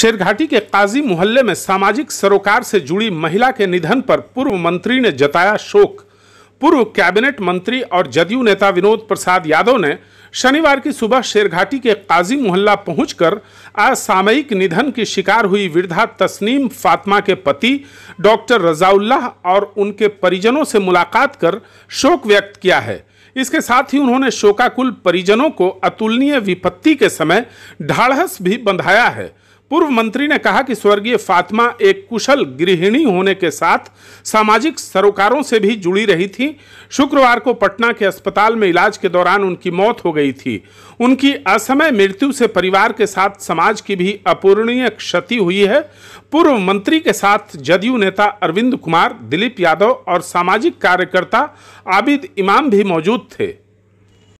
शेरघाटी के काजी मोहल्ले में सामाजिक सरोकार से जुड़ी महिला के निधन पर पूर्व मंत्री ने जताया शोक पूर्व कैबिनेट मंत्री और जदयू नेता विनोद प्रसाद यादव ने शनिवार की सुबह शेरघाटी के काजी मोहल्ला पहुंचकर असामयिक निधन की शिकार हुई वृद्धा तस्नीम फातिमा के पति डॉक्टर रजाउल्लाह और उनके परिजनों से मुलाकात कर शोक व्यक्त किया है इसके साथ ही उन्होंने शोकाकुल परिजनों को अतुलनीय विपत्ति के समय ढाढ़स भी बंधाया है पूर्व मंत्री ने कहा कि स्वर्गीय फातिमा एक कुशल गृहिणी होने के साथ सामाजिक सरोकारों से भी जुड़ी रही थी शुक्रवार को पटना के अस्पताल में इलाज के दौरान उनकी मौत हो गई थी उनकी असमय मृत्यु से परिवार के साथ समाज की भी अपूर्णीय क्षति हुई है पूर्व मंत्री के साथ जदयू नेता अरविंद कुमार दिलीप यादव और सामाजिक कार्यकर्ता आबिद इमाम भी मौजूद थे